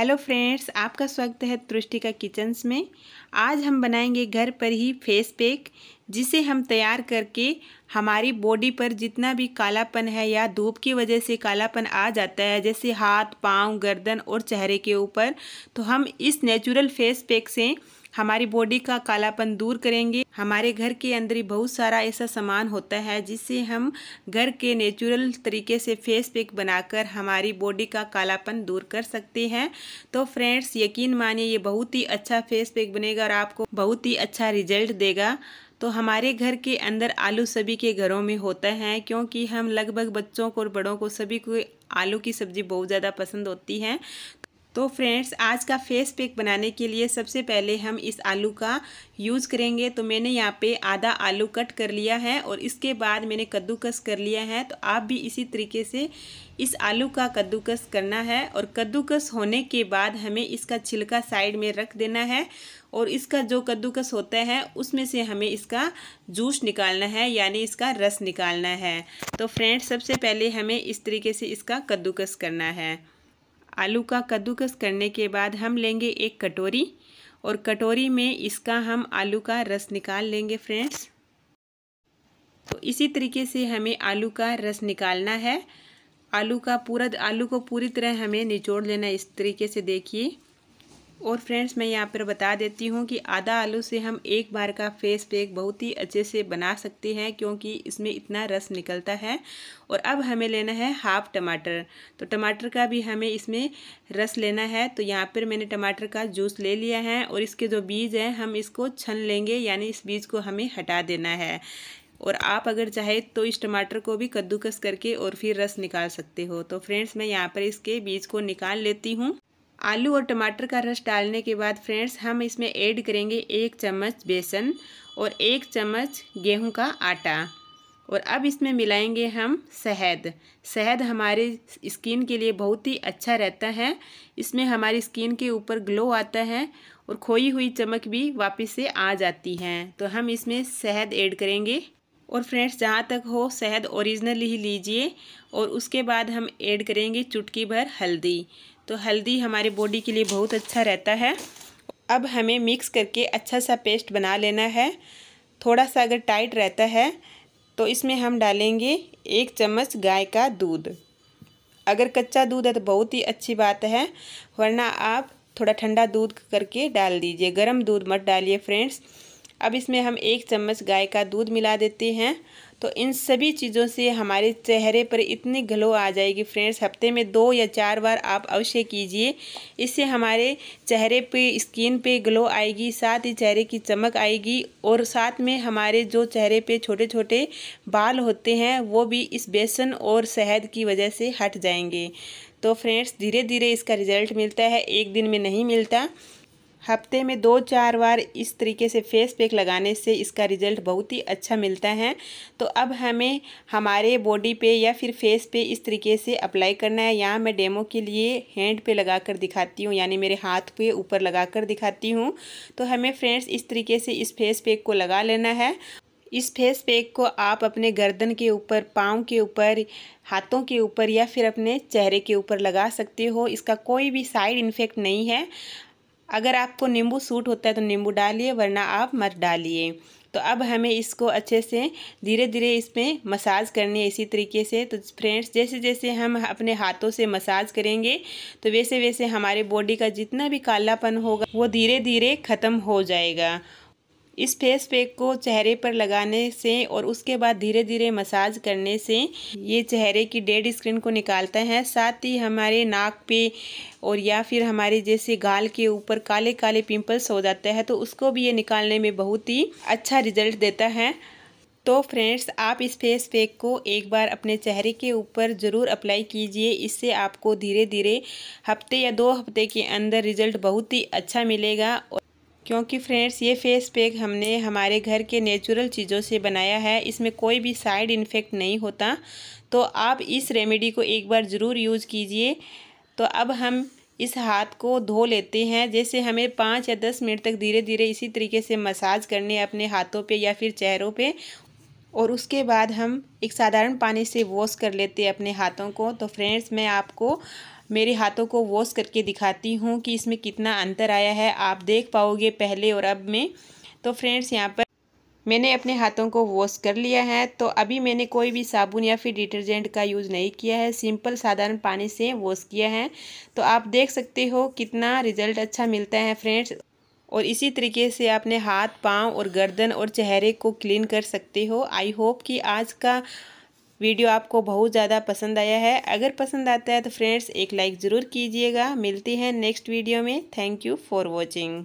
hello friends आपका स्वागत है तृष्टिका किचन्स में आज हम बनाएंगे घर पर ही फेस पैक जिसे हम तैयार करके हमारी बॉडी पर जितना भी कालापन है या धूप की वजह से कालापन आ जाता है जैसे हाथ पाँव गर्दन और चेहरे के ऊपर तो हम इस नेचुरल फेस पैक से हमारी बॉडी का कालापन दूर करेंगे हमारे घर के अंदर ही बहुत सारा ऐसा सामान होता है जिससे हम घर के नेचुरल तरीके से फेस पैक बनाकर हमारी बॉडी का कालापन दूर कर सकते हैं तो फ्रेंड्स यकीन मानिए ये बहुत ही अच्छा फेस पैक बनेगा और आपको बहुत ही अच्छा रिजल्ट देगा तो हमारे घर के अंदर आलू सभी के घरों में होता है क्योंकि हम लगभग बच्चों को और बड़ों को सभी को आलू की सब्ज़ी बहुत ज़्यादा पसंद होती है तो फ्रेंड्स आज का फेस पैक बनाने के लिए सबसे पहले हम इस आलू का यूज़ करेंगे तो मैंने यहाँ पे आधा आलू कट कर लिया है और इसके बाद मैंने कद्दूकस कर लिया है तो आप भी इसी तरीके से इस आलू का कद्दूकस करना है और कद्दूकस होने के बाद हमें इसका छिलका साइड में रख देना है और इसका जो कद्दूकस होता है उसमें से हमें इसका जूस निकालना है यानी इसका रस निकालना है तो फ्रेंड्स सबसे पहले हमें इस तरीके से इसका कद्दूकस करना है आलू का कद्दूकस करने के बाद हम लेंगे एक कटोरी और कटोरी में इसका हम आलू का रस निकाल लेंगे फ्रेंड्स तो इसी तरीके से हमें आलू का रस निकालना है आलू का पूरा आलू को पूरी तरह हमें निचोड़ लेना इस तरीके से देखिए और फ्रेंड्स मैं यहाँ पर बता देती हूँ कि आधा आलू से हम एक बार का फेस पैक बहुत ही अच्छे से बना सकते हैं क्योंकि इसमें इतना रस निकलता है और अब हमें लेना है हाफ टमाटर तो टमाटर का भी हमें इसमें रस लेना है तो यहाँ पर मैंने टमाटर का जूस ले लिया है और इसके जो बीज हैं हम इसको छन लेंगे यानी इस बीज को हमें हटा देना है और आप अगर चाहे तो इस टमाटर को भी कद्दूकस करके और फिर रस निकाल सकते हो तो फ्रेंड्स मैं यहाँ पर इसके बीज को निकाल लेती हूँ आलू और टमाटर का रस डालने के बाद फ्रेंड्स हम इसमें ऐड करेंगे एक चम्मच बेसन और एक चम्मच गेहूं का आटा और अब इसमें मिलाएंगे हम शहद शहद हमारे स्किन के लिए बहुत ही अच्छा रहता है इसमें हमारी स्किन के ऊपर ग्लो आता है और खोई हुई चमक भी वापस से आ जाती है तो हम इसमें शहद ऐड करेंगे और फ्रेंड्स जहाँ तक हो शहद ओरिजिनल ही लीजिए और उसके बाद हम ऐड करेंगे चुटकी भर हल्दी तो हल्दी हमारे बॉडी के लिए बहुत अच्छा रहता है अब हमें मिक्स करके अच्छा सा पेस्ट बना लेना है थोड़ा सा अगर टाइट रहता है तो इसमें हम डालेंगे एक चम्मच गाय का दूध अगर कच्चा दूध है तो बहुत ही अच्छी बात है वरना आप थोड़ा ठंडा दूध करके डाल दीजिए गर्म दूध मत डालिए फ्रेंड्स अब इसमें हम एक चम्मच गाय का दूध मिला देते हैं तो इन सभी चीज़ों से हमारे चेहरे पर इतनी ग्लो आ जाएगी फ्रेंड्स हफ्ते में दो या चार बार आप अवश्य कीजिए इससे हमारे चेहरे पे स्किन पे ग्लो आएगी साथ ही चेहरे की चमक आएगी और साथ में हमारे जो चेहरे पे छोटे छोटे बाल होते हैं वो भी इस बेसन और शहद की वजह से हट जाएंगे तो फ्रेंड्स धीरे धीरे इसका रिज़ल्ट मिलता है एक दिन में नहीं मिलता हफ्ते में दो चार बार इस तरीके से फेस पैक लगाने से इसका रिज़ल्ट बहुत ही अच्छा मिलता है तो अब हमें हमारे बॉडी पे या फिर फेस पे इस तरीके से अप्लाई करना है यहाँ मैं डेमो के लिए हैंड पे लगा कर दिखाती हूँ यानी मेरे हाथ पे ऊपर लगा कर दिखाती हूँ तो हमें फ्रेंड्स इस तरीके से इस फेस पैक को लगा लेना है इस फेस पैक को आप अपने गर्दन के ऊपर पाँव के ऊपर हाथों के ऊपर या फिर अपने चेहरे के ऊपर लगा सकते हो इसका कोई भी साइड इन्फेक्ट नहीं है अगर आपको नींबू सूट होता है तो नींबू डालिए वरना आप मत डालिए तो अब हमें इसको अच्छे से धीरे धीरे इसमें मसाज करनी है इसी तरीके से तो फ्रेंड्स जैसे जैसे हम अपने हाथों से मसाज करेंगे तो वैसे वैसे हमारे बॉडी का जितना भी कालापन होगा वो धीरे धीरे ख़त्म हो जाएगा इस फेस पैक को चेहरे पर लगाने से और उसके बाद धीरे धीरे मसाज करने से ये चेहरे की डेड स्किन को निकालता है साथ ही हमारे नाक पे और या फिर हमारे जैसे गाल के ऊपर काले काले पिंपल्स हो जाते हैं तो उसको भी ये निकालने में बहुत ही अच्छा रिजल्ट देता है तो फ्रेंड्स आप इस फेस पैक को एक बार अपने चेहरे के ऊपर ज़रूर अप्लाई कीजिए इससे आपको धीरे धीरे हफ्ते या दो हफ्ते के अंदर रिजल्ट बहुत ही अच्छा मिलेगा क्योंकि फ्रेंड्स ये फेस पैक हमने हमारे घर के नेचुरल चीज़ों से बनाया है इसमें कोई भी साइड इन्फेक्ट नहीं होता तो आप इस रेमेडी को एक बार ज़रूर यूज़ कीजिए तो अब हम इस हाथ को धो लेते हैं जैसे हमें पाँच या दस मिनट तक धीरे धीरे इसी तरीके से मसाज करने अपने हाथों पे या फिर चेहरों पे और उसके बाद हम एक साधारण पानी से वॉश कर लेते हैं अपने हाथों को तो फ्रेंड्स मैं आपको मेरे हाथों को वॉश करके दिखाती हूँ कि इसमें कितना अंतर आया है आप देख पाओगे पहले और अब में तो फ्रेंड्स यहाँ पर मैंने अपने हाथों को वॉश कर लिया है तो अभी मैंने कोई भी साबुन या फिर डिटर्जेंट का यूज़ नहीं किया है सिंपल साधारण पानी से वॉश किया है तो आप देख सकते हो कितना रिज़ल्ट अच्छा मिलता है फ्रेंड्स और इसी तरीके से आपने हाथ पांव और गर्दन और चेहरे को क्लीन कर सकते हो आई होप कि आज का वीडियो आपको बहुत ज़्यादा पसंद आया है अगर पसंद आता है तो फ्रेंड्स एक लाइक ज़रूर कीजिएगा मिलती है नेक्स्ट वीडियो में थैंक यू फॉर वॉचिंग